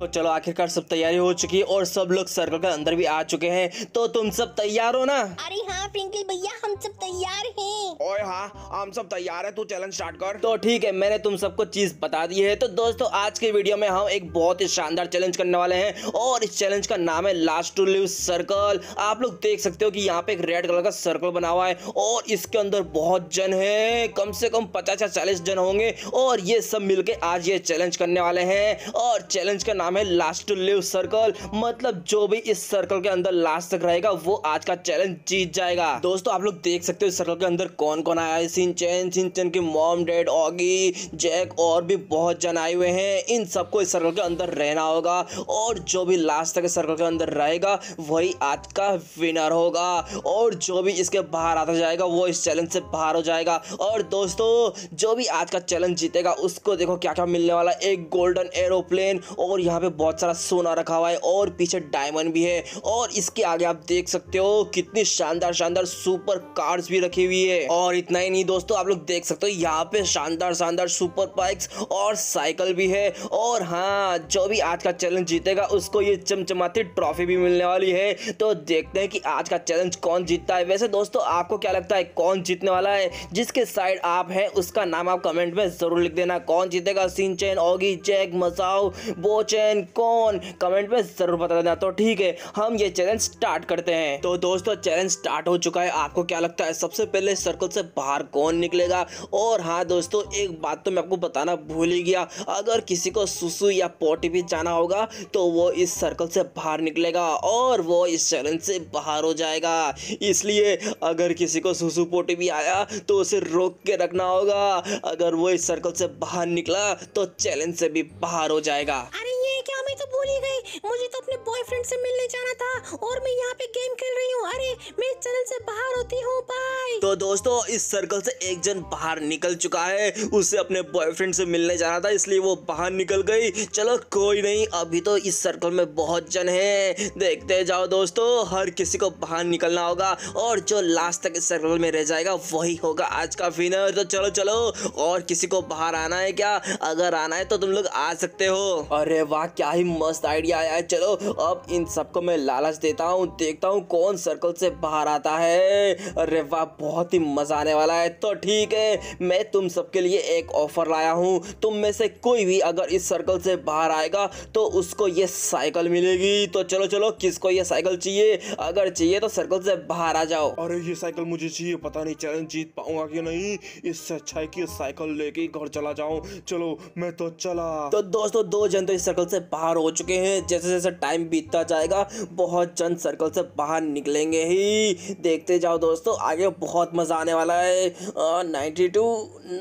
तो चलो आखिरकार सब तैयारी हो चुकी है और सब लोग सर्कल के अंदर भी आ चुके हैं तो तुम सब तैयार हो ना अरे हाँ पिंकी भैया हम सब तैयार हैं ओए हाँ हम सब तैयार है तू चैलेंज स्टार्ट कर तो ठीक है मैंने तुम सबको चीज बता दी है तो दोस्तों आज के वीडियो में हम एक बहुत ही शानदार चैलेंज करने वाले हैं और इस चैलेंज का नाम है लास्ट टू लिव सर्कल आप लोग देख सकते हो कि यहाँ पे एक रेड कलर का सर्कल बना हुआ है और इसके अंदर बहुत जन है कम से कम पचास या चालीस जन होंगे और ये सब मिलके आज ये चैलेंज करने वाले हैं और चैलेंज का नाम नाम है लास्ट टू लिव सर्कल मतलब जो भी इस सर्कल के अंदर लास्ट तक रहेगा वो आज का चैलेंज जीत जाएगा दोस्तों आप लोग देख सकते हो इस सर्कल के अंदर कौन कौन आया है सिंचन सिंचन के मॉम डैड ऑगी जैक और भी बहुत जन आए हुए हैं इन सबको इस सर्कल के अंदर रहना होगा और जो भी लास्ट तक सर्कल के अंदर रहेगा वही आज का विनर होगा और जो भी इसके बाहर आता जाएगा वो इस चैलेंज से बाहर हो जाएगा और दोस्तों जो भी आज का चैलेंज जीतेगा उसको देखो क्या क्या मिलने वाला एक गोल्डन एरोप्लेन और यहाँ यहाँ पे बहुत सारा सोना रखा हुआ है और पीछे डायमंड भी है और इसके आगे आप देख सकते हो कितनी शानदार शानदार सुपर कार्स भी रखी हुई है और इतना ही नहीं दोस्तों आप लोग देख सकते हो यहाँ पे शानदार शानदार सुपर बाइक्स और साइकिल भी है और हाँ जो भी आज का चैलेंज जीतेगा उसको ये चमचमाती ट्रॉफी भी मिलने वाली है तो देखते हैं कि आज का चैलेंज कौन जीतता है वैसे दोस्तों आपको क्या लगता है कौन जीतने वाला है जिसके साइड आप हैं उसका नाम आप कमेंट में जरूर लिख देना कौन जीतेगा सिंचन ओगी चेक मसाओ बोचे चैंपियन कौन कमेंट में ज़रूर बता देना तो ठीक है हम ये चैलेंज स्टार्ट करते हैं तो दोस्तों चैलेंज स्टार्ट हो चुका है आपको क्या लगता है सबसे पहले सर्कल से बाहर कौन निकलेगा और हाँ दोस्तों एक बात तो मैं आपको बताना भूल ही गया अगर किसी को सुसु या पोटी भी जाना होगा तो वो इस सर्कल से बाहर निकलेगा और वो इस चैलेंज से बाहर हो जाएगा इसलिए अगर किसी को सुसु पोटी भी आया तो उसे रोक के रखना होगा अगर वो इस सर्कल से बाहर निकला तो चैलेंज से भी बाहर हो जाएगा अरे तो भूल ही गई मुझे तो अपने बॉयफ्रेंड से मिलने जाना था और मैं यहाँ पे गेम खेल रही हूँ अरे मैं चैनल से बाहर होती हूँ बाय तो दोस्तों इस सर्कल से एक जन बाहर निकल चुका है उसे अपने बॉयफ्रेंड से मिलने जाना था इसलिए वो बाहर निकल गई चलो कोई नहीं अभी तो इस सर्कल में बहुत जन है देखते जाओ दोस्तों हर किसी को बाहर निकलना होगा और जो लास्ट तक इस सर्कल में रह जाएगा वही होगा आज का फिनर तो चलो चलो और किसी को बाहर आना है क्या अगर आना है तो तुम लोग आ सकते हो अरे वाह क्या ही मस्त आइडिया आया है चलो अब इन सबको मैं लालच देता हूँ देखता हूँ कौन सर्कल से बाहर आता है अरे वाह बहुत ही मज़ा आने वाला है तो ठीक है मैं तुम सबके लिए एक ऑफ़र लाया हूँ तुम में से कोई भी अगर इस सर्कल से बाहर आएगा तो उसको ये साइकिल मिलेगी तो चलो चलो किसको ये साइकिल चाहिए अगर चाहिए तो सर्कल से बाहर आ जाओ अरे ये साइकिल मुझे चाहिए पता नहीं चैलेंज जीत पाऊंगा कि नहीं इससे अच्छा है कि साइकिल लेके घर चला जाऊं चलो मैं तो चला तो दोस्तों दो जन तो इस सर्कल से बाहर बाहर हो चुके हैं जैसे जैसे टाइम बीतता जाएगा बहुत जन सर्कल से बाहर निकलेंगे ही देखते जाओ दोस्तों आगे बहुत मजा आने वाला है नाइन्टी टू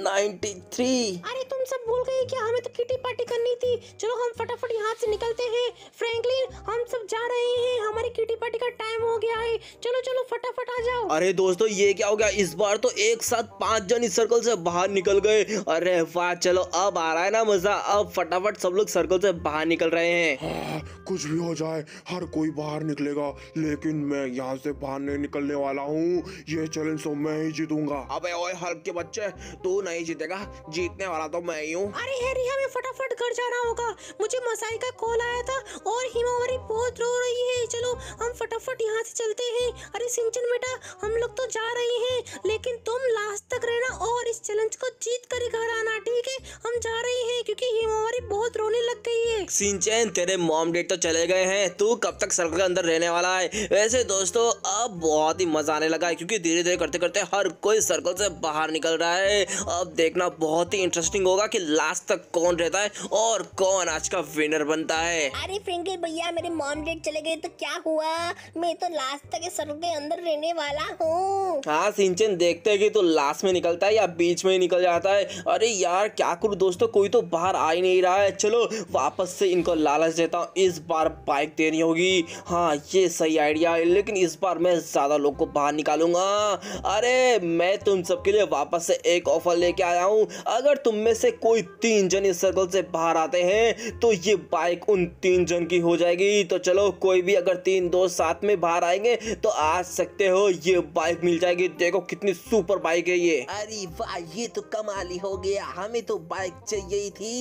नाइन्टी थ्री अरे तुम सब भूल गए क्या हमें तो किटी पार्टी करनी थी चलो हम फटाफट यहाँ से निकलते हैं फ्रैंकलिन हम सब जा रहे हैं हमारी किटी पार्टी का टाइम हो गया है चलो चलो फटाफट आ जाओ अरे दोस्तों ये क्या हो गया इस बार तो एक साथ पांच जन इस सर्कल से बाहर निकल गए अरे वाह चलो अब आ रहा है ना मजा अब फटाफट सब लोग सर्कल से बाहर निकल रहे रहे हैं हाँ, कुछ भी हो जाए हर कोई बाहर निकलेगा लेकिन मैं यहाँ से बाहर नहीं निकलने वाला हूँ ये चैलेंज तो मैं ही जीतूंगा अब ओए के बच्चे तू नहीं जीतेगा जीतने वाला तो मैं ही हूँ अरे हैरी हमें फटाफट घर जाना होगा मुझे मसाई का कॉल आया था और हिमावरी बहुत रो रही है चलो हम फटाफट यहाँ से चलते हैं अरे सिंचन बेटा हम लोग तो जा रहे हैं लेकिन तुम लास्ट तक रहना और इस चैलेंज को जीत कर घर आना सिंचैन तेरे मॉम डेट तो चले गए हैं तू कब तक सर्कल के अंदर रहने वाला है वैसे दोस्तों अब बहुत ही मजा आने लगा है क्योंकि धीरे धीरे करते करते हर कोई सर्कल से बाहर निकल रहा है अब देखना बहुत ही इंटरेस्टिंग होगा कि लास्ट तक कौन रहता है और कौन आज का विनर बनता है अरे फ्रेंकी भैया मेरे मॉम डेट चले गए तो क्या हुआ मैं तो लास्ट तक सर्कल के अंदर रहने वाला हूँ हाँ सिंचन देखते है कि तो लास्ट में निकलता है या बीच में ही निकल जाता है अरे यार क्या करूँ दोस्तों कोई तो बाहर आ ही नहीं रहा है चलो वापस से इनको लालच देता हूँ इस बार बाइक देनी होगी हाँ ये सही आइडिया है लेकिन इस बार मैं ज़्यादा लोग को बाहर निकालूंगा अरे मैं तुम सबके लिए वापस से एक ऑफर लेके आया हूँ अगर तुम में से कोई तीन जन इस सर्कल से बाहर आते हैं तो ये बाइक उन तीन जन की हो जाएगी तो चलो कोई भी अगर तीन दोस्त साथ में बाहर आएंगे तो आ सकते हो ये बाइक मिल जाएगी देखो कितनी सुपर बाइक है ये अरे वाह ये तो कमाली हो गया हमें तो बाइक चाहिए ही थी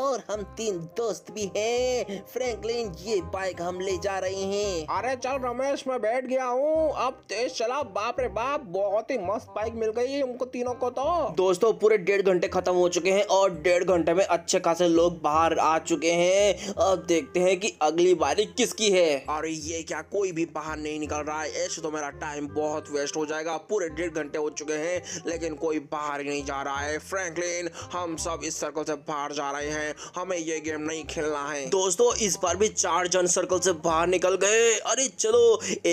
और हम तीन दोस्त भी है फ्रैंकलिन ये बाइक हम ले जा रहे हैं अरे चल रमेश मैं बैठ गया हूँ अब तेज चला बाप रे बाप बहुत ही मस्त बाइक मिल गई हमको तीनों को तो दोस्तों पूरे डेढ़ घंटे खत्म हो चुके हैं और डेढ़ घंटे में अच्छे खासे लोग बाहर आ चुके हैं अब देखते हैं कि अगली बारी किसकी है और ये क्या कोई भी बाहर नहीं निकल रहा है ऐसे तो मेरा टाइम बहुत वेस्ट हो जाएगा पूरे डेढ़ घंटे हो चुके हैं लेकिन कोई बाहर ही नहीं जा रहा है फ्रैंकलिन हम सब इस सर्कल से बाहर जा रहे हैं हमें ये गेम नहीं खेलना रहा है दोस्तों इस बार भी चार जन सर्कल से बाहर निकल गए अरे चलो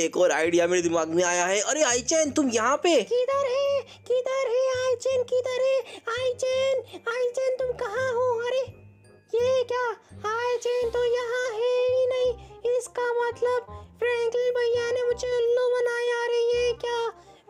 एक और आइडिया मेरे दिमाग में आया है अरे आई चैन तुम यहाँ पे किधर है किधर है आई चैन किधर है आई चैन आई चैन तुम कहाँ हो अरे ये क्या आई चैन तो यहाँ है ही नहीं इसका मतलब फ्रैंकलिन भैया ने मुझे उल्लू बनाया अरे ये क्या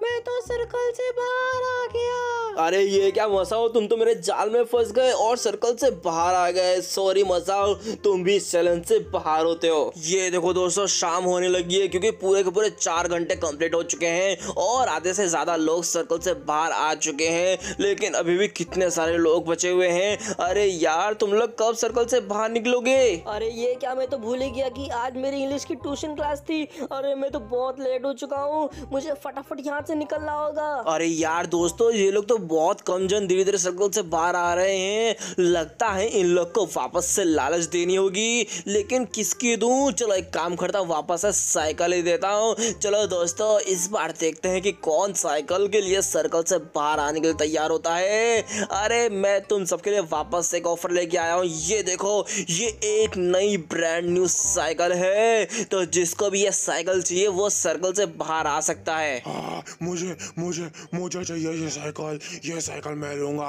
मैं तो सर्कल से बाहर आ गया अरे ये क्या मसाओ तुम तो मेरे जाल में फंस गए और सर्कल से बाहर आ गए सॉरी मसाओ तुम भी इस चैलेंज से बाहर होते हो ये देखो दोस्तों शाम होने लगी है क्योंकि पूरे के पूरे चार घंटे कंप्लीट हो चुके हैं और आधे से ज्यादा लोग सर्कल से बाहर आ चुके हैं लेकिन अभी भी कितने सारे लोग बचे हुए हैं अरे यार तुम लोग कब सर्कल से बाहर निकलोगे अरे ये क्या मैं तो भूल ही गया कि आज मेरी इंग्लिश की ट्यूशन क्लास थी अरे मैं तो बहुत लेट हो चुका हूँ मुझे फटाफट यहाँ से निकलना होगा अरे यार दोस्तों ये लोग तो बहुत कम जन धीरे धीरे सर्कल से बाहर आ रहे हैं लगता है इन लोग को वापस से लालच देनी होगी लेकिन किसकी दू चलो एक काम करता हूँ वापस से साइकिल ही देता हूँ चलो दोस्तों इस बार देखते हैं कि कौन साइकिल के लिए सर्कल से बाहर आने के लिए तैयार होता है अरे मैं तुम सबके लिए वापस से एक ऑफर लेके आया हूँ ये देखो ये एक नई ब्रांड न्यू साइकिल है तो जिसको भी ये साइकिल चाहिए वो सर्कल से बाहर आ सकता है हाँ, मुझे मुझे मुझे चाहिए ये साइकिल ये साइकिल मैं लूँगा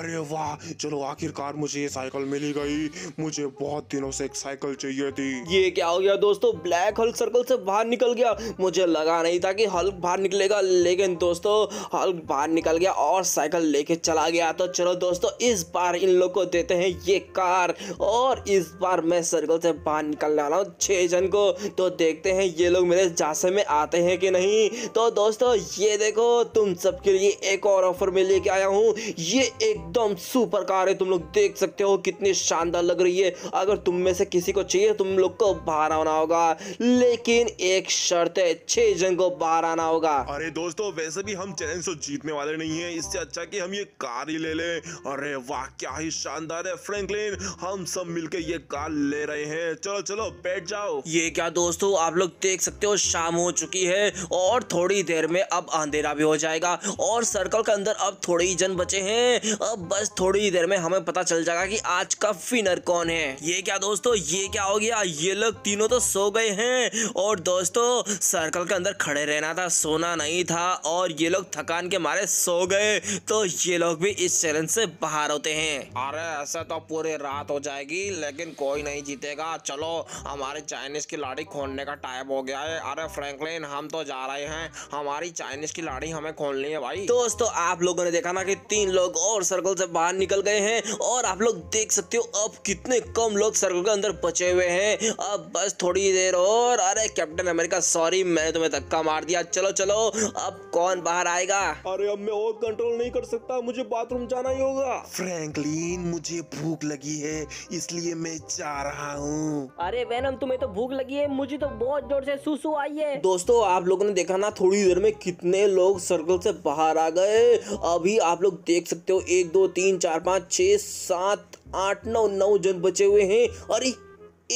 अरे वाह चलो आखिरकार मुझे ये साइकिल मिली गई मुझे बहुत दिनों से एक साइकिल चाहिए थी ये क्या हो गया दोस्तों ब्लैक हल्क सर्कल से बाहर निकल गया मुझे लगा नहीं था कि हल्क बाहर निकलेगा लेकिन दोस्तों हल्क बाहर निकल गया और साइकिल लेके चला गया तो चलो दोस्तों इस बार इन लोग को देते हैं ये कार और इस बार मैं सर्कल से बाहर निकलने वाला हूँ छः जन को तो देखते हैं ये लोग मेरे जासे में आते हैं कि नहीं तो तो दोस्तों ये देखो तुम सबके लिए एक और ऑफर में लेके आया हूँ ये एकदम सुपर कार है तुम लोग देख सकते हो कितनी शानदार लग रही है अगर तुम में से किसी को चाहिए तुम लोग को बाहर आना होगा लेकिन एक शर्त है छह जन को बाहर आना होगा अरे दोस्तों वैसे भी हम चैलेंज तो जीतने वाले नहीं है इससे अच्छा की हम ये कार ही ले लें अरे वाह क्या ही शानदार है फ्रेंकलिन हम सब मिलकर ये कार ले रहे हैं चलो चलो बैठ जाओ ये क्या दोस्तों आप लोग देख सकते हो शाम हो चुकी है और थोड़ी थोड़ी देर में अब अंधेरा भी हो जाएगा और सर्कल के अंदर अब थोड़े ही जन बचे हैं अब बस थोड़ी देर में हमें पता चल जाएगा कि आज का फिनर कौन है ये क्या दोस्तों ये क्या हो गया ये लोग तीनों तो सो गए हैं और दोस्तों सर्कल के अंदर खड़े रहना था सोना नहीं था और ये लोग थकान के मारे सो गए तो ये लोग भी इस चैलेंज से बाहर होते हैं अरे ऐसा तो पूरे रात हो जाएगी लेकिन कोई नहीं जीतेगा चलो हमारे चाइनीज की लाड़ी खोलने का टाइम हो गया है अरे फ्रैंकलिन हम तो जा रहे हैं हमारी चाइनीज की लाड़ी हमें खोलनी है भाई दोस्तों आप लोगों ने देखा ना कि तीन लोग और सर्कल से बाहर निकल गए हैं और आप लोग देख सकते हो अब कितने कम लोग सर्कल के अंदर बचे हुए हैं अब बस थोड़ी देर और अरे कैप्टन अमेरिका सॉरी मैंने तुम्हें धक्का मार दिया चलो चलो अब कौन बाहर आएगा अरे अब मैं और कंट्रोल नहीं कर सकता मुझे बाथरूम जाना ही होगा फ्रैंकलिन मुझे भूख लगी है इसलिए मैं जा रहा हूँ अरे वैनम तुम्हें तो भूख लगी है मुझे तो बहुत जोर से सुसु आई है दोस्तों आप लोगों ने देखा ना थोड़ी थोड़ी देर में कितने लोग सर्कल से बाहर आ गए अभी आप लोग देख सकते हो एक दो तीन चार पाँच छः सात आठ नौ नौ जन बचे हुए हैं अरे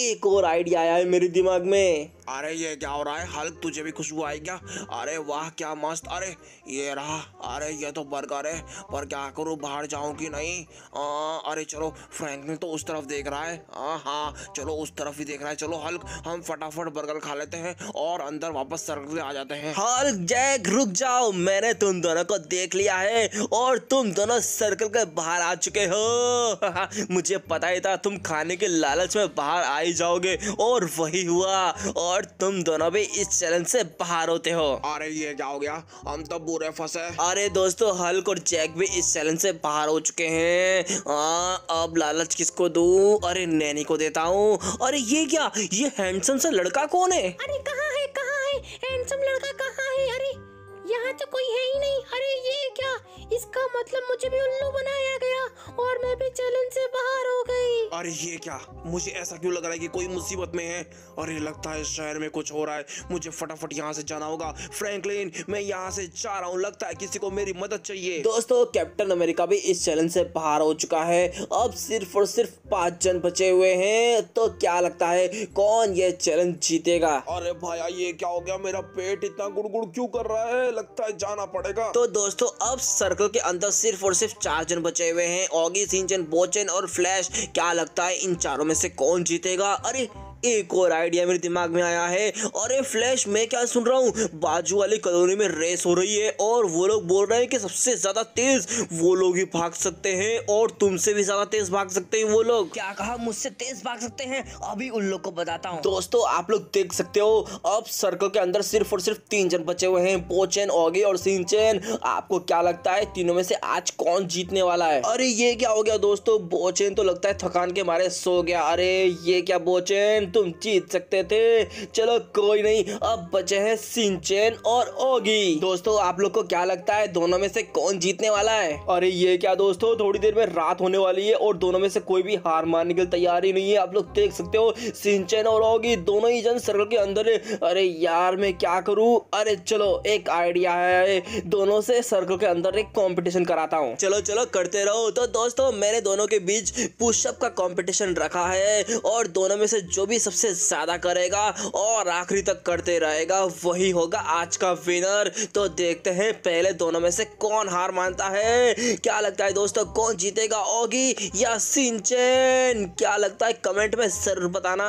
एक और आइडिया आया है मेरे दिमाग में अरे ये क्या हो रहा है हल्क तुझे भी खुशबू आई क्या अरे वाह क्या मस्त अरे ये रहा अरे ये तो बर्गर है पर क्या करूँ बाहर जाऊँ कि नहीं आ, अरे चलो फ्रैंकलिन तो उस तरफ देख रहा है हाँ हाँ चलो उस तरफ ही देख रहा है चलो हल्क हम फटाफट बर्गर खा लेते हैं और अंदर वापस सर्कल आ जाते हैं हल्क जैक रुक जाओ मैंने तुम दोनों को देख लिया है और तुम दोनों सर्कल के बाहर आ चुके हो मुझे पता ही था तुम खाने के लालच में बाहर आ ही जाओगे और वही हुआ और और तुम दोनों भी इस चैलेंज से बाहर होते हो अरे ये क्या हो गया हम तो बुरे फंसे अरे दोस्तों हल्क और जैक भी इस चैलेंज से बाहर हो चुके हैं आ, हाँ, अब लालच किसको दू अरे नैनी को देता हूँ अरे ये क्या ये हैंडसम सा लड़का कौन है अरे कहाँ है कहाँ है हैंडसम लड़का कहाँ है अरे यहाँ तो कोई है ही नहीं अरे ये क्या इसका मतलब मुझे भी उल्लू बनाया गया और मैं भी चैलेंज से बाहर हो गया अरे ये क्या मुझे ऐसा क्यों लग रहा है कि कोई मुसीबत में है अरे लगता है शहर में कुछ हो रहा है मुझे फटाफट यहाँ से जाना होगा फ्रैंकलिन मैं यहाँ से जा रहा हूँ लगता है किसी को मेरी मदद चाहिए दोस्तों कैप्टन अमेरिका भी इस चैलेंज से बाहर हो चुका है अब सिर्फ और सिर्फ पांच जन बचे हुए हैं तो क्या लगता है कौन ये चैलेंज जीतेगा अरे भाई ये क्या हो गया मेरा पेट इतना गुड़गुड़ क्यों कर रहा है लगता है जाना पड़ेगा तो दोस्तों अब सर्कल के अंदर सिर्फ और सिर्फ चार जन बचे हुए हैं ऑगी सिंचन बोचन और फ्लैश क्या लग लगता है इन चारों में से कौन जीतेगा अरे एक और आइडिया मेरे दिमाग में आया है ये फ्लैश मैं क्या सुन रहा हूँ बाजू वाली कॉलोनी में रेस हो रही है और वो लोग बोल रहे हैं कि सबसे ज्यादा तेज वो लोग ही भाग सकते हैं और तुमसे भी ज्यादा तेज भाग सकते हैं वो लोग क्या कहा मुझसे तेज भाग सकते हैं अभी उन लोग को बताता हूँ दोस्तों आप लोग देख सकते हो अब सर्कल के अंदर सिर्फ और सिर्फ तीन जन बचे हुए हैं पोचेन ओगे और सिंचेन आपको क्या लगता है तीनों में से आज कौन जीतने वाला है अरे ये क्या हो गया दोस्तों बोचेन तो लगता है थकान के मारे सो गया अरे ये क्या बोचेन तुम जीत सकते थे चलो कोई नहीं अब बचे हैं सिंचेन और ओगी दोस्तों आप लोग को क्या लगता है दोनों में से कौन जीतने वाला है अरे ये क्या दोस्तों थोड़ी देर में रात होने वाली है और दोनों में से कोई भी हार मारने के लिए तैयार नहीं है आप लोग देख सकते हो सिंचेन और ओगी दोनों ही जन सर्कल के अंदर है अरे यार मैं क्या करूँ अरे चलो एक आइडिया है दोनों से सर्कल के अंदर एक कॉम्पिटिशन कराता हूँ चलो चलो करते रहो तो दोस्तों मैंने दोनों के बीच पुशअप का कॉम्पिटिशन रखा है और दोनों में से जो भी भी सबसे ज़्यादा करेगा और आखिरी तक करते रहेगा वही होगा आज का विनर तो देखते हैं पहले दोनों में से कौन हार मानता है क्या लगता है दोस्तों कौन जीतेगा ओगी या सिंचन क्या लगता है कमेंट में जरूर बताना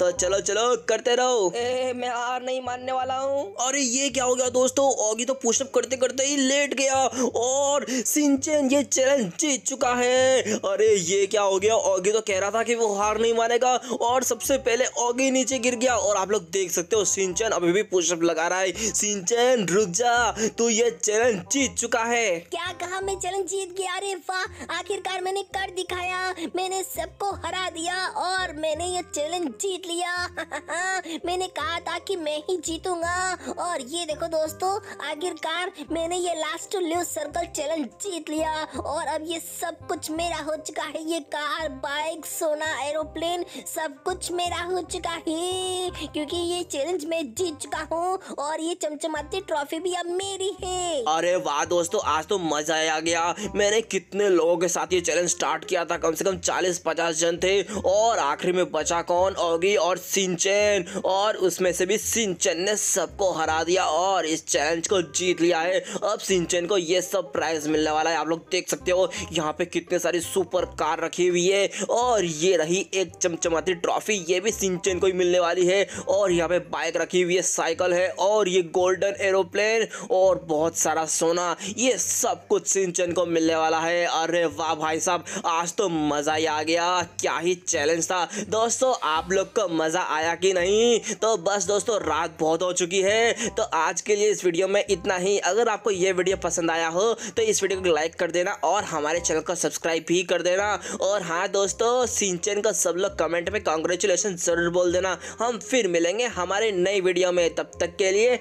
तो चलो चलो करते रहो ए, मैं हार नहीं मानने वाला हूँ अरे ये क्या हो गया दोस्तों ओगी तो पुशअप करते करते ही लेट गया और सिंचन ये चैलेंज जीत चुका है अरे ये क्या हो गया ओगी तो कह रहा था कि वो हार नहीं मानेगा और सबसे पहले ऑगी नीचे गिर गया और आप लोग देख सकते हो सिंचन अभी भी पुशअप लगा रहा है सिंचन रुक जा तू तो ये चैलेंज जीत चुका है क्या कहा मैं चैलेंज जीत गया अरे वाह आखिरकार मैंने कर दिखाया मैंने सबको हरा दिया और मैंने ये चैलेंज जीत लिया मैंने कहा था कि मैं ही जीतूंगा और ये देखो दोस्तों आखिरकार मैंने ये last to lose circle challenge जीत लिया और अब ये सब कुछ मेरा हो चुका है ये कार बाइक सोना एरोप्लेन सब कुछ मेरा मेरा हो चुका है क्योंकि ये चैलेंज मैं जीत चुका हूँ और ये चमचमाती ट्रॉफी भी अब मेरी है अरे वाह दोस्तों आज तो मजा आ गया मैंने कितने लोगों के साथ ये चैलेंज स्टार्ट किया था कम से कम चालीस पचास जन थे और आखिरी में बचा कौन ओगी और सिंचन और उसमें से भी सिंचन ने सबको हरा दिया और इस चैलेंज को जीत लिया है अब सिंचन को ये सब प्राइज मिलने वाला है आप लोग देख सकते हो यहाँ पे कितने सारी सुपर कार रखी हुई है और ये रही एक चमचमाती ट्रॉफी ये भी सिंचन को ही मिलने वाली है और यहाँ पे बाइक रखी हुई है साइकिल है और ये गोल्डन एरोप्लेन और बहुत सारा सोना ये सब कुछ सिंचन को मिलने वाला है अरे वाह भाई साहब आज तो मज़ा ही आ गया क्या ही चैलेंज था दोस्तों आप लोग को मज़ा आया कि नहीं तो बस दोस्तों रात बहुत हो चुकी है तो आज के लिए इस वीडियो में इतना ही अगर आपको ये वीडियो पसंद आया हो तो इस वीडियो को लाइक कर देना और हमारे चैनल को सब्सक्राइब भी कर देना और हाँ दोस्तों सिंचन का सब लोग कमेंट में कॉन्ग्रेचुलेसन जरूर बोल देना हम फिर मिलेंगे हमारे नई वीडियो में तब तक के लिए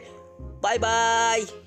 बाय बाय